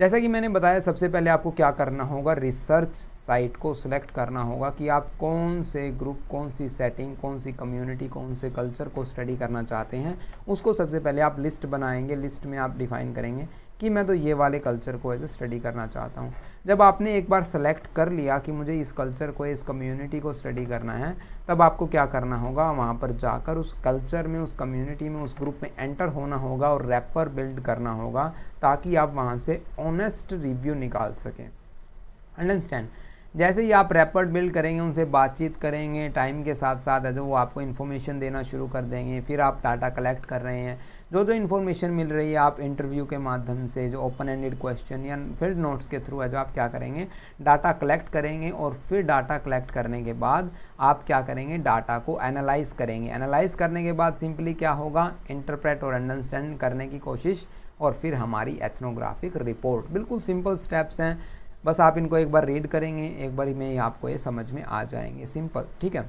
जैसा कि मैंने बताया सबसे पहले आपको क्या करना होगा रिसर्च साइट को सिलेक्ट करना होगा कि आप कौन से ग्रुप कौन सी सेटिंग कौन सी कम्युनिटी कौन से कल्चर को स्टडी करना चाहते हैं उसको सबसे पहले आप लिस्ट बनाएंगे लिस्ट में आप डिफाइन करेंगे कि मैं तो ये वाले कल्चर को है जो स्टडी करना चाहता हूँ जब आपने एक बार सेलेक्ट कर लिया कि मुझे इस कल्चर को इस कम्युनिटी को स्टडी करना है तब आपको क्या करना होगा वहाँ पर जाकर उस कल्चर में उस कम्युनिटी में उस ग्रुप में एंटर होना होगा और रैपर बिल्ड करना होगा ताकि आप वहाँ से ऑनेस्ट रिव्यू निकाल सकें अंडरस्टैंड जैसे ही आप रैपर बिल्ड करेंगे उनसे बातचीत करेंगे टाइम के साथ साथ है जो वो आपको इन्फॉर्मेशन देना शुरू कर देंगे फिर आप डाटा कलेक्ट कर रहे हैं जो जो इन्फॉर्मेशन मिल रही है आप इंटरव्यू के माध्यम से जो ओपन एंडेड क्वेश्चन या फिर नोट्स के थ्रू है जो आप क्या करेंगे डाटा कलेक्ट करेंगे और फिर डाटा कलेक्ट करने के बाद आप क्या करेंगे डाटा को एनालाइज करेंगे एनालाइज करने के बाद सिंपली क्या होगा इंटरप्रेट और अंडरस्टैंड करने की कोशिश और फिर हमारी एथनोग्राफिक रिपोर्ट बिल्कुल सिंपल स्टेप्स हैं बस आप इनको एक बार रीड करेंगे एक बार में ही आपको ये समझ में आ जाएंगे सिंपल ठीक है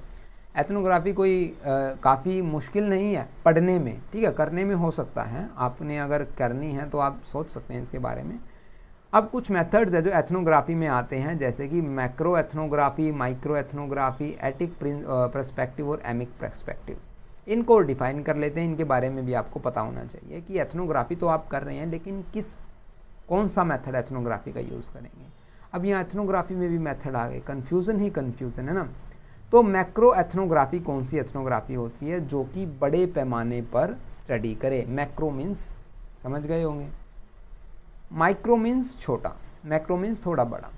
एथनोग्राफी कोई काफ़ी मुश्किल नहीं है पढ़ने में ठीक है करने में हो सकता है आपने अगर करनी है तो आप सोच सकते हैं इसके बारे में अब कुछ मेथड्स है जो एथनोग्राफी में आते हैं जैसे कि macro ethnography micro ethnography etic perspective और एमिक प्रस्पेक्टिव इनको डिफाइन कर लेते हैं इनके बारे में भी आपको पता होना चाहिए कि एथनोग्राफी तो आप कर रहे हैं लेकिन किस कौन सा मेथड एथनोग्राफी का यूज़ करेंगे अब यहाँ एथनोग्राफी में भी मेथड आ गए कन्फ्यूज़न ही कन्फ्यूज़न है ना तो मैक्रो एथनोग्राफी कौन सी एथनोग्राफी होती है जो कि बड़े पैमाने पर स्टडी करे मैक्रो मीन्स समझ गए होंगे माइक्रो मीन्स छोटा मैक्रो मीन्स थोड़ा बड़ा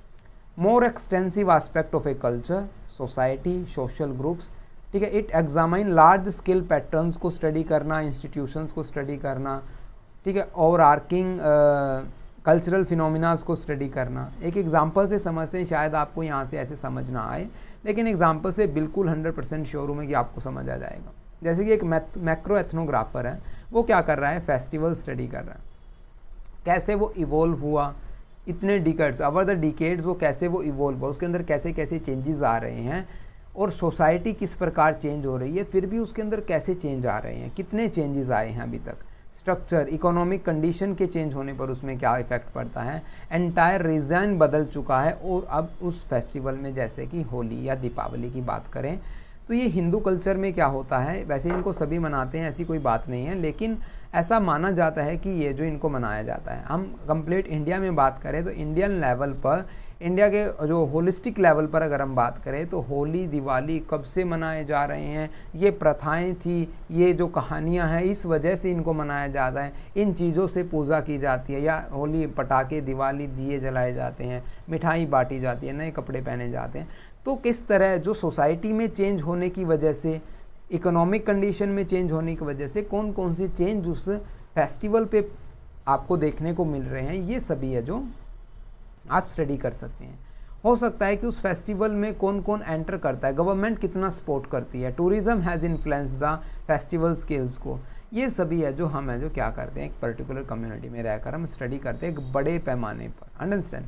more extensive aspect of a culture society social groups ठीक है it examine large scale patterns को स्टडी करना इंस्टीट्यूशंस को स्टडी करना ठीक है और आर्किंग कल्चरल फिनोमिनाज को स्टडी करना एक एग्ज़ाम्पल से समझते हैं शायद आपको यहाँ से ऐसे समझ ना आए लेकिन एग्ज़ाम्पल से बिल्कुल हंड्रेड परसेंट श्योर हूँ कि आपको समझ आ जाएगा जैसे कि एक मैक्रो एथनोग्राफर है वो क्या कर रहा है फेस्टिवल स्टडी कर रहा है कैसे वो इवोल्व हुआ इतने डिकेट्स अवर द डिकेट्स वो कैसे वो इवोल्व हुआ उसके अंदर कैसे कैसे चेंजेस आ रहे हैं और सोसाइटी किस प्रकार चेंज हो रही है फिर भी उसके अंदर कैसे चेंज आ रहे हैं कितने चेंजेस आए हैं अभी तक स्ट्रक्चर इकोनॉमिक कंडीशन के चेंज होने पर उसमें क्या इफेक्ट पड़ता है एंटायर रीजन बदल चुका है और अब उस फेस्टिवल में जैसे कि होली या दीपावली की बात करें तो ये हिंदू कल्चर में क्या होता है वैसे इनको सभी मनाते हैं ऐसी कोई बात नहीं है लेकिन ऐसा माना जाता है कि ये जो इनको मनाया जाता है हम कंप्लीट इंडिया में बात करें तो इंडियन लेवल पर इंडिया के जो होलिस्टिक लेवल पर अगर हम बात करें तो होली दिवाली कब से मनाए जा रहे हैं ये प्रथाएं थी ये जो कहानियां हैं इस वजह से इनको मनाया जाता है इन चीज़ों से पूजा की जाती है या होली पटाखे दिवाली दिए जलाए जाते हैं मिठाई बांटी जाती है नए कपड़े पहने जाते हैं तो किस तरह जो सोसाइटी में चेंज होने की वजह से इकोनॉमिक कंडीशन में चेंज होने की वजह से कौन कौन से चेंज उस फेस्टिवल पे आपको देखने को मिल रहे हैं ये सभी है जो आप स्टडी कर सकते हैं हो सकता है कि उस फेस्टिवल में कौन कौन एंटर करता है गवर्नमेंट कितना सपोर्ट करती है tourism has influence the festival skills को ये सभी है जो हम है जो क्या करते हैं एक पर्टिकुलर कम्युनिटी में रहकर हम स्टडी करते हैं एक बड़े पैमाने पर अंडरस्टैंड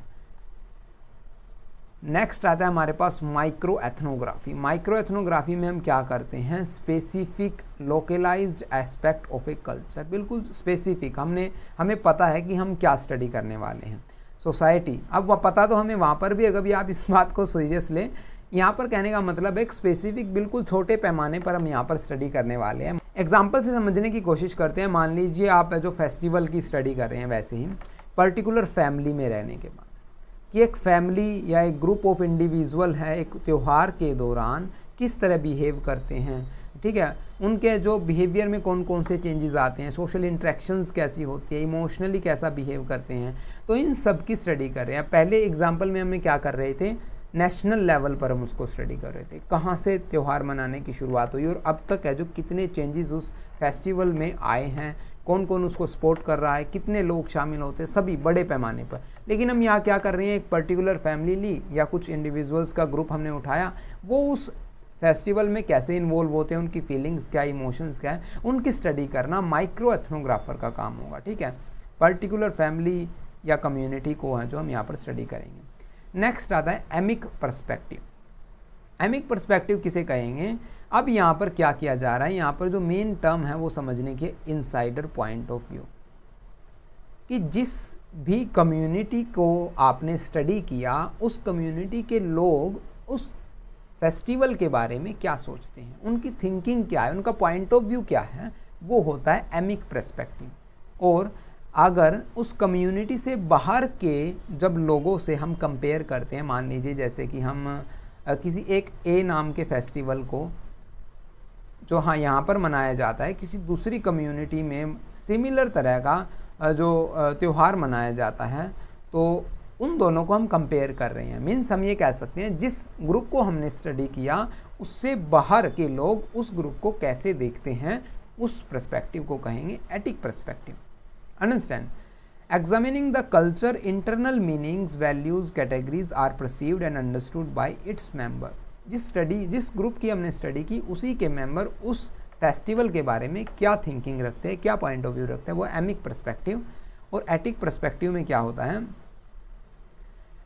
नेक्स्ट आता है हमारे पास माइक्रो एथनोग्राफी माइक्रो एथनोग्राफी में हम क्या करते हैं specific localised aspect of a culture बिल्कुल स्पेसिफिक हमने हमें पता है कि हम क्या स्टडी करने वाले हैं सोसाइटी अब वह पता तो हमें वहाँ पर भी अगर भी आप इस बात को सीरियस लें यहाँ पर कहने का मतलब एक स्पेसिफिक बिल्कुल छोटे पैमाने पर हम यहाँ पर स्टडी करने वाले हैं एग्जाम्पल से समझने की कोशिश करते हैं मान लीजिए आप जो फेस्टिवल की स्टडी कर रहे हैं वैसे ही पर्टिकुलर फैमिली में रहने के बाद कि एक फैमिली या एक ग्रुप ऑफ इंडिविजुअल है एक त्यौहार के दौरान किस तरह बिहेव करते हैं ठीक है उनके जो बिहेवियर में कौन कौन से चेंजेस आते हैं सोशल इंट्रैक्शंस कैसी होती है इमोशनली कैसा बिहेव करते हैं तो इन सब की स्टडी कर रहे हैं पहले एग्जाम्पल में हमने क्या कर रहे थे नेशनल लेवल पर हम उसको स्टडी कर रहे थे कहाँ से त्यौहार मनाने की शुरुआत हुई और अब तक है जो कितने चेंजेस उस फेस्टिवल में आए हैं कौन कौन उसको सपोर्ट कर रहा है कितने लोग शामिल होते हैं सभी बड़े पैमाने पर लेकिन हम यहाँ क्या कर रहे हैं एक पर्टिकुलर फैमिली ली या कुछ इंडिविजुअल्स का ग्रुप हमने उठाया वो उस फेस्टिवल में कैसे इन्वॉल्व होते हैं उनकी फीलिंग्स क्या इमोशंस क्या है उनकी स्टडी करना माइक्रो एथनोग्राफर का काम होगा ठीक है पर्टिकुलर फैमिली या कम्युनिटी को है जो हम यहाँ पर स्टडी करेंगे नेक्स्ट आता है एमिक परस्पेक्टिव एमिक परस्पेक्टिव किसे कहेंगे अब यहाँ पर क्या किया जा रहा है यहाँ पर जो मेन टर्म है वो समझने के इनसाइडर पॉइंट ऑफ व्यू कि जिस भी कम्युनिटी को आपने स्टडी किया उस कम्युनिटी के लोग उस फेस्टिवल के बारे में क्या सोचते हैं उनकी थिंकिंग क्या है उनका पॉइंट ऑफ व्यू क्या है वो होता है एमिक प्रस्पेक्टिव और अगर उस कम्युनिटी से बाहर के जब लोगों से हम कंपेयर करते हैं मान लीजिए जैसे कि हम किसी एक ए नाम के फेस्टिवल को जो हाँ यहाँ पर मनाया जाता है किसी दूसरी कम्युनिटी में सिमिलर तरह का जो त्यौहार मनाया जाता है तो उन दोनों को हम कंपेयर कर रहे हैं मीन्स हम ये कह सकते हैं जिस ग्रुप को हमने स्टडी किया उससे बाहर के लोग उस ग्रुप को कैसे देखते हैं उस प्रस्पेक्टिव को कहेंगे etic perspective understand examining the culture internal meanings values categories are perceived and understood by its member जिस स्टडी जिस ग्रुप की हमने स्टडी की उसी के मेंबर उस फेस्टिवल के बारे में क्या थिंकिंग रखते हैं क्या पॉइंट ऑफ व्यू रखते हैं वो एमिक प्रस्पेक्टिव और एटिक प्रस्पेक्टिव में क्या होता है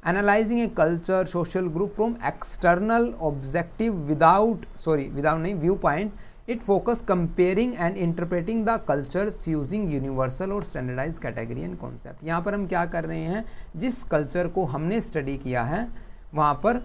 analysing a culture social group from external objective without sorry without नहीं view point it focus comparing and interpreting the culture using universal और स्टैंडर्डाइज कैटेगरी एंड कॉन्सेप्ट यहाँ पर हम क्या कर रहे हैं जिस कल्चर को हमने स्टडी किया है वहाँ पर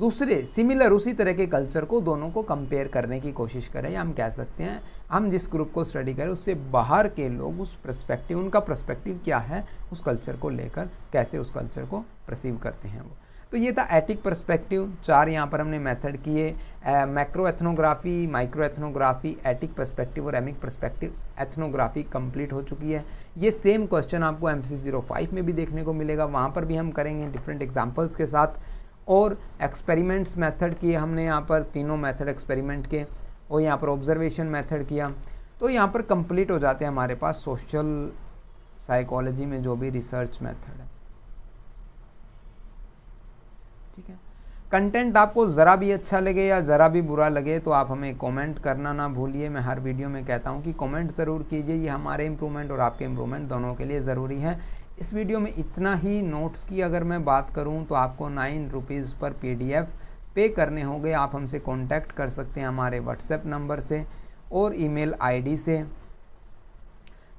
दूसरे सिमिलर उसी तरह के कल्चर को दोनों को कंपेयर करने की कोशिश करें या हम कह सकते हैं हम जिस ग्रुप को स्टडी करें उससे बाहर के लोग उस प्रस्पेक्टिव उनका प्रस्पेक्टिव क्या है उस कल्चर को लेकर कैसे उस कल्चर को प्रसीव करते हैं वो तो ये था एटिक परस्पेक्टिव चार यहाँ पर हमने मेथड किए macro ethnography micro ethnography etic perspective और एमिक परस्पेक्टिव एथनोग्राफी कंप्लीट हो चुकी है ये सेम क्वेश्चन आपको एम सी जीरो फाइव में भी देखने को मिलेगा वहाँ पर भी हम करेंगे डिफरेंट एग्जाम्पल्स के साथ और एक्सपेरिमेंट्स मेथड किए हमने यहाँ पर तीनों मेथड एक्सपेरिमेंट के और यहाँ पर ऑब्जर्वेशन मेथड किया तो यहाँ पर कंप्लीट हो जाते हैं हमारे पास सोशल साइकोलॉजी में जो भी रिसर्च मेथड है ठीक है कंटेंट आपको ज़रा भी अच्छा लगे या ज़रा भी बुरा लगे तो आप हमें कमेंट करना ना भूलिए मैं हर वीडियो में कहता हूँ कि कमेंट ज़रूर कीजिए ये हमारे इम्प्रूवमेंट और आपके इम्प्रूवमेंट दोनों के लिए ज़रूरी है इस वीडियो में इतना ही नोट्स की अगर मैं बात करूँ तो आपको नाइन रुपीज़ पर एफ पे करने होंगे आप हमसे कांटेक्ट कर सकते हैं हमारे व्हाट्सएप नंबर से और ईमेल आईडी से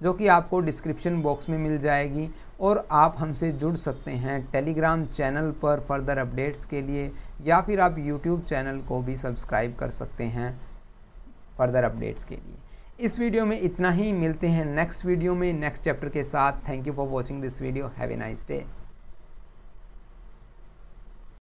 जो कि आपको डिस्क्रिप्शन बॉक्स में मिल जाएगी और आप हमसे जुड़ सकते हैं टेलीग्राम चैनल पर फर्दर अपडेट्स के लिए या फिर आप यूट्यूब चैनल को भी सब्सक्राइब कर सकते हैं फर्दर अपडेट्स के लिए इस वीडियो में इतना ही मिलते हैं नेक्स्ट वीडियो में नेक्स्ट चैप्टर के साथ thank you for watching this video have nice day